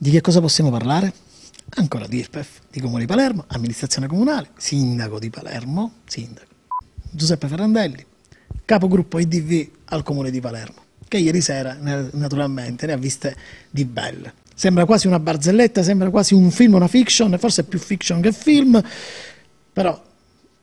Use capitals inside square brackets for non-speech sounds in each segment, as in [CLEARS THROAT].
Di che cosa possiamo parlare? Ancora di IRPEF, di Comune di Palermo, amministrazione comunale, sindaco di Palermo, sindaco. Giuseppe Ferrandelli, capogruppo IDV al Comune di Palermo, che ieri sera naturalmente ne ha viste di belle. Sembra quasi una barzelletta, sembra quasi un film, una fiction, forse più fiction che film, però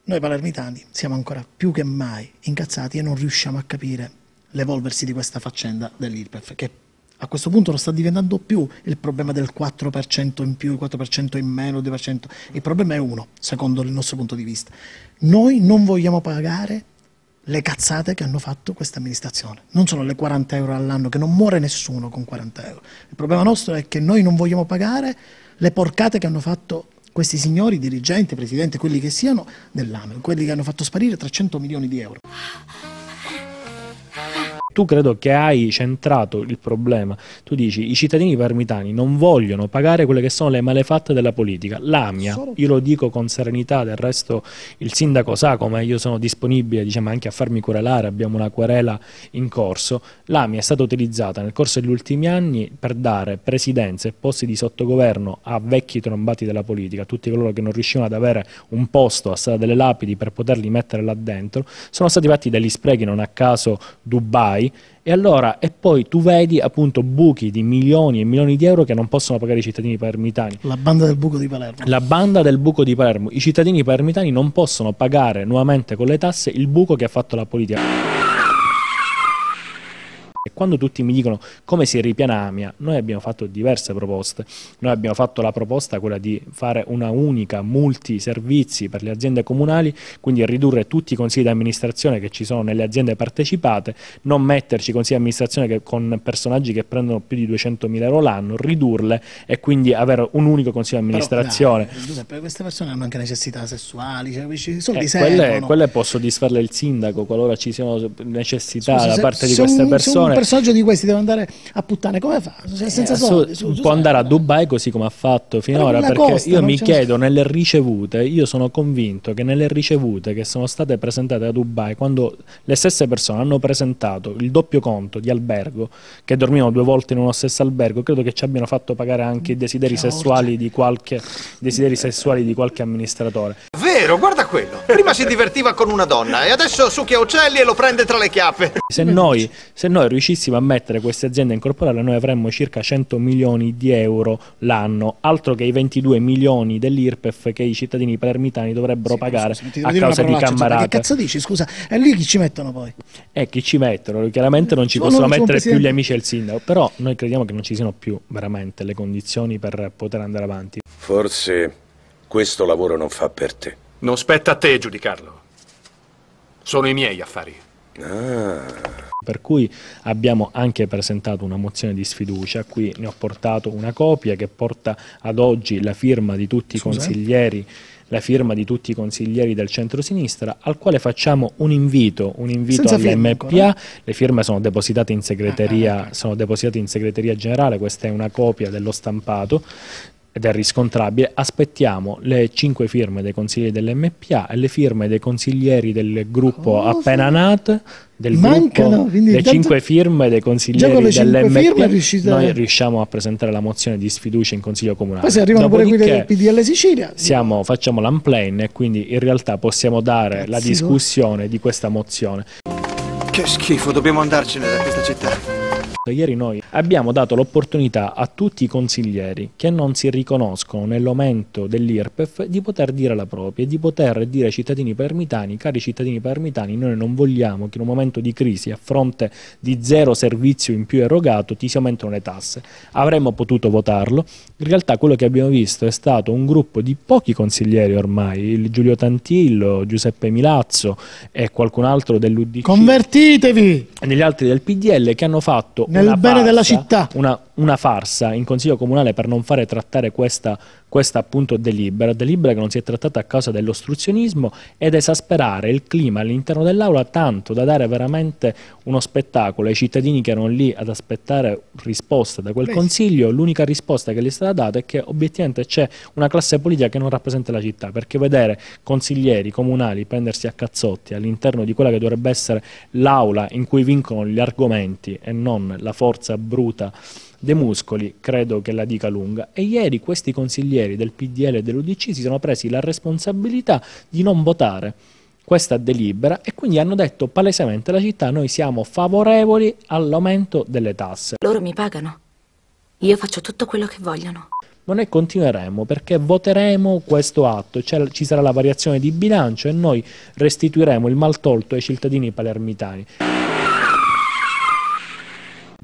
noi palermitani siamo ancora più che mai incazzati e non riusciamo a capire l'evolversi di questa faccenda dell'IRPEF, che a questo punto non sta diventando più il problema del 4% in più, 4% in meno, 2%. Il problema è uno, secondo il nostro punto di vista. Noi non vogliamo pagare le cazzate che hanno fatto questa amministrazione. Non sono le 40 euro all'anno, che non muore nessuno con 40 euro. Il problema nostro è che noi non vogliamo pagare le porcate che hanno fatto questi signori, dirigenti, presidente, quelli che siano dell'AMEL, quelli che hanno fatto sparire 300 milioni di euro tu credo che hai centrato il problema. Tu dici i cittadini parmitani non vogliono pagare quelle che sono le malefatte della politica. La mia, io lo dico con serenità, del resto il sindaco sa come io sono disponibile diciamo, anche a farmi querelare, abbiamo una querela in corso. La mia è stata utilizzata nel corso degli ultimi anni per dare presidenze e posti di sottogoverno a vecchi trombati della politica, a tutti coloro che non riuscivano ad avere un posto a strada delle lapidi per poterli mettere là dentro. Sono stati fatti degli sprechi, non a caso Dubai, e allora e poi tu vedi appunto buchi di milioni e milioni di euro che non possono pagare i cittadini palermitani. La banda del buco di Palermo. La banda del buco di Palermo. I cittadini palermitani non possono pagare nuovamente con le tasse il buco che ha fatto la politica. E quando tutti mi dicono come si ripiana AMIA, noi abbiamo fatto diverse proposte. Noi abbiamo fatto la proposta quella di fare una unica multiservizi per le aziende comunali, quindi ridurre tutti i consigli di amministrazione che ci sono nelle aziende partecipate, non metterci consigli di amministrazione che, con personaggi che prendono più di 200.000 euro l'anno, ridurle e quindi avere un unico consiglio di amministrazione. Però, per queste persone hanno anche necessità sessuali, cioè, eh, quelle, quelle può soddisfarle il sindaco qualora ci siano necessità Scusa, da parte se, di queste persone personaggio di questi deve andare a puttane, come fa? Senza eh, soldi, su, può eh. andare a Dubai così come ha fatto finora, perché costa, io mi chiedo nelle ricevute, io sono convinto che nelle ricevute che sono state presentate a Dubai, quando le stesse persone hanno presentato il doppio conto di albergo, che dormivano due volte in uno stesso albergo, credo che ci abbiano fatto pagare anche i desideri sessuali di qualche, desideri sessuali di qualche amministratore. Vero, guarda quello. Prima si divertiva con una donna e adesso succhia uccelli e lo prende tra le chiappe. Se noi, se noi riusciamo riuscissimo a mettere queste aziende a incorporarle noi avremmo circa 100 milioni di euro l'anno, altro che i 22 milioni dell'IRPEF che i cittadini palermitani dovrebbero sì, pagare senti, a causa di cammarate. Cioè, che cazzo dici? Scusa, è lì chi ci mettono poi? Eh, chi ci mettono? Chiaramente non ci no, possono mettere più gli amici e il sindaco, però noi crediamo che non ci siano più veramente le condizioni per poter andare avanti. Forse questo lavoro non fa per te. Non spetta a te giudicarlo. Sono i miei affari. Ah. Per cui abbiamo anche presentato una mozione di sfiducia, qui ne ho portato una copia che porta ad oggi la firma di tutti i consiglieri la firma di tutti i consiglieri del centro-sinistra, al quale facciamo un invito, un invito all'MPA, le firme sono depositate, ah, ah, ah. sono depositate, in segreteria, generale, questa è una copia dello stampato, ed è riscontrabile, aspettiamo le cinque firme dei consiglieri dell'MPA e le firme dei consiglieri del gruppo Cosa? appena nato, del Mancano, le cinque firme dei consiglieri dell'MPA, noi riusciamo a presentare la mozione di sfiducia in Consiglio Comunale. Poi se arrivano Dopodiché pure quelli del PDL Sicilia. Siamo, facciamo l'unplane e quindi in realtà possiamo dare Cazzo. la discussione di questa mozione. Che schifo, dobbiamo andarcene da questa città. Ieri noi abbiamo dato l'opportunità a tutti i consiglieri che non si riconoscono nell'aumento dell'IRPEF di poter dire la propria, e di poter dire ai cittadini permitani, cari cittadini permitani, noi non vogliamo che in un momento di crisi a fronte di zero servizio in più erogato ti si aumentano le tasse. Avremmo potuto votarlo, in realtà quello che abbiamo visto è stato un gruppo di pochi consiglieri ormai, Giulio Tantillo, Giuseppe Milazzo e qualcun altro dell'UDC. Convertitevi! E degli altri del PDL che hanno fatto nel bene pasta, della città. Una, una farsa in consiglio comunale per non fare trattare questa, questa appunto delibera, delibera che non si è trattata a causa dell'ostruzionismo ed esasperare il clima all'interno dell'aula tanto da dare veramente uno spettacolo ai cittadini che erano lì ad aspettare risposte da quel Beh. consiglio, l'unica risposta che gli è stata data è che obiettivamente c'è una classe politica che non rappresenta la città, perché vedere consiglieri comunali prendersi a cazzotti all'interno di quella che dovrebbe essere l'aula in cui vincono gli argomenti e non la forza bruta De Muscoli credo che la dica lunga e ieri questi consiglieri del PDL e dell'Udc si sono presi la responsabilità di non votare questa delibera e quindi hanno detto palesemente alla città noi siamo favorevoli all'aumento delle tasse. Loro mi pagano, io faccio tutto quello che vogliono ma noi continueremo perché voteremo questo atto, cioè ci sarà la variazione di bilancio e noi restituiremo il mal tolto ai cittadini palermitani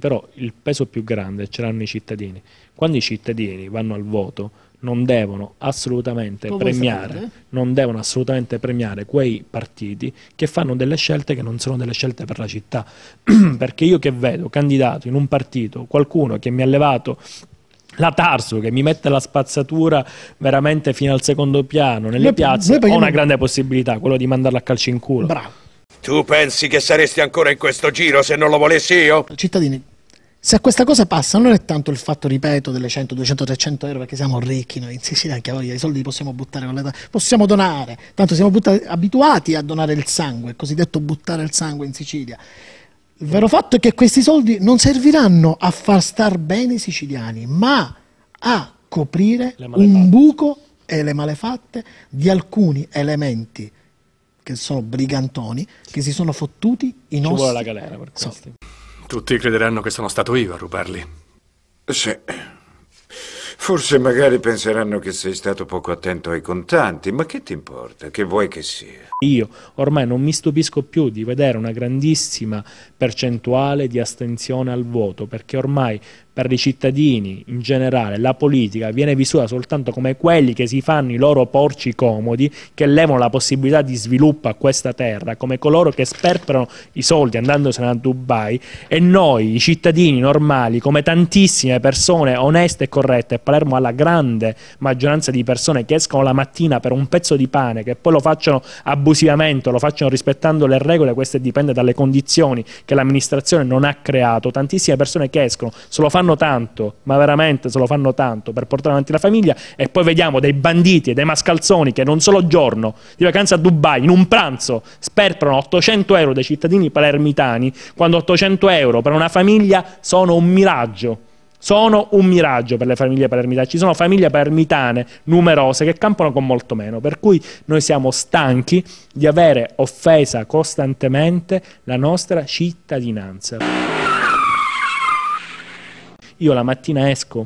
però il peso più grande ce l'hanno i cittadini. Quando i cittadini vanno al voto non devono assolutamente Come premiare, non devono assolutamente premiare quei partiti che fanno delle scelte che non sono delle scelte per la città, [CLEARS THROAT] perché io che vedo candidato in un partito qualcuno che mi ha levato la Tarso che mi mette la spazzatura veramente fino al secondo piano nelle noi, piazze, noi ho una grande possibilità, quello di mandarla a calci in culo. Bravo. Tu pensi che saresti ancora in questo giro se non lo volessi io? Cittadini, se questa cosa passa, non è tanto il fatto, ripeto, delle 100, 200, 300 euro perché siamo ricchi noi in Sicilia, che voglia, i soldi li possiamo buttare con le possiamo donare, tanto siamo buttati, abituati a donare il sangue, il cosiddetto buttare il sangue in Sicilia. Il vero fatto è che questi soldi non serviranno a far star bene i siciliani, ma a coprire un buco e le malefatte di alcuni elementi che sono brigantoni, che si sono fottuti i nostri... Ci vuole la galera per questo. So. Tutti crederanno che sono stato io a rubarli. Sì. Forse magari penseranno che sei stato poco attento ai contanti, ma che ti importa? Che vuoi che sia? Io ormai non mi stupisco più di vedere una grandissima percentuale di astensione al voto, perché ormai per i cittadini in generale la politica viene vissuta soltanto come quelli che si fanno i loro porci comodi, che levano la possibilità di sviluppo a questa terra, come coloro che sperperano i soldi andandosene a Dubai e noi, i cittadini normali, come tantissime persone oneste e corrette, Palermo ha la grande maggioranza di persone che escono la mattina per un pezzo di pane, che poi lo facciano abusivamente, lo facciano rispettando le regole, questo dipende dalle condizioni che l'amministrazione non ha creato, tantissime persone che escono se lo fanno fanno tanto, ma veramente se lo fanno tanto per portare avanti la famiglia e poi vediamo dei banditi e dei mascalzoni che in un solo giorno di vacanza a Dubai, in un pranzo, sperperano 800 euro dei cittadini palermitani, quando 800 euro per una famiglia sono un miraggio sono un miraggio per le famiglie palermitane. Ci sono famiglie palermitane numerose che campano con molto meno, per cui noi siamo stanchi di avere offesa costantemente la nostra cittadinanza. Io la mattina esco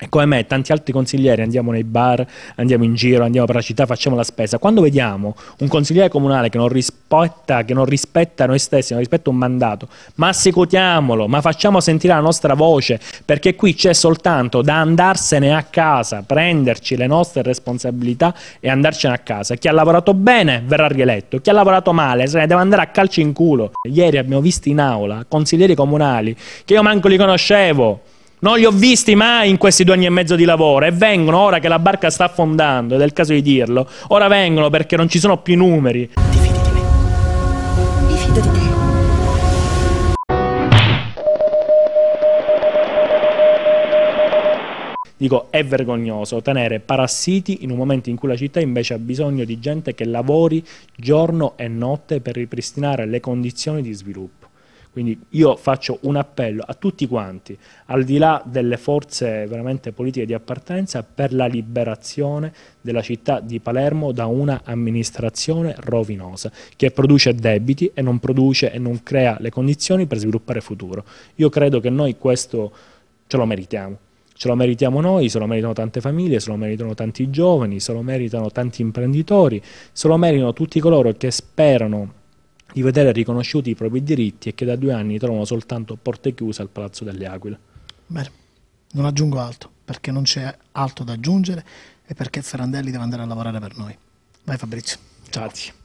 e come me e tanti altri consiglieri andiamo nei bar, andiamo in giro, andiamo per la città, facciamo la spesa. Quando vediamo un consigliere comunale che non rispetta, che non rispetta noi stessi, non rispetta un mandato, ma assecutiamolo, ma facciamo sentire la nostra voce, perché qui c'è soltanto da andarsene a casa, prenderci le nostre responsabilità e andarcene a casa. Chi ha lavorato bene verrà rieletto, chi ha lavorato male se ne deve andare a calci in culo. Ieri abbiamo visto in aula consiglieri comunali che io manco li conoscevo non li ho visti mai in questi due anni e mezzo di lavoro e vengono ora che la barca sta affondando, ed è il caso di dirlo. Ora vengono perché non ci sono più numeri. Ti fidi di me. Mi fido di te. Dico, è vergognoso tenere parassiti in un momento in cui la città invece ha bisogno di gente che lavori giorno e notte per ripristinare le condizioni di sviluppo. Quindi io faccio un appello a tutti quanti, al di là delle forze veramente politiche di appartenenza, per la liberazione della città di Palermo da una amministrazione rovinosa, che produce debiti e non produce e non crea le condizioni per sviluppare futuro. Io credo che noi questo ce lo meritiamo ce lo meritiamo noi, se lo meritano tante famiglie, se lo meritano tanti giovani, se lo meritano tanti imprenditori, se lo meritano tutti coloro che sperano di vedere riconosciuti i propri diritti e che da due anni trovano soltanto porte chiuse al Palazzo delle Aquile. Bene, non aggiungo altro perché non c'è altro da aggiungere e perché Ferrandelli deve andare a lavorare per noi. Vai Fabrizio. Ciao. Grazie.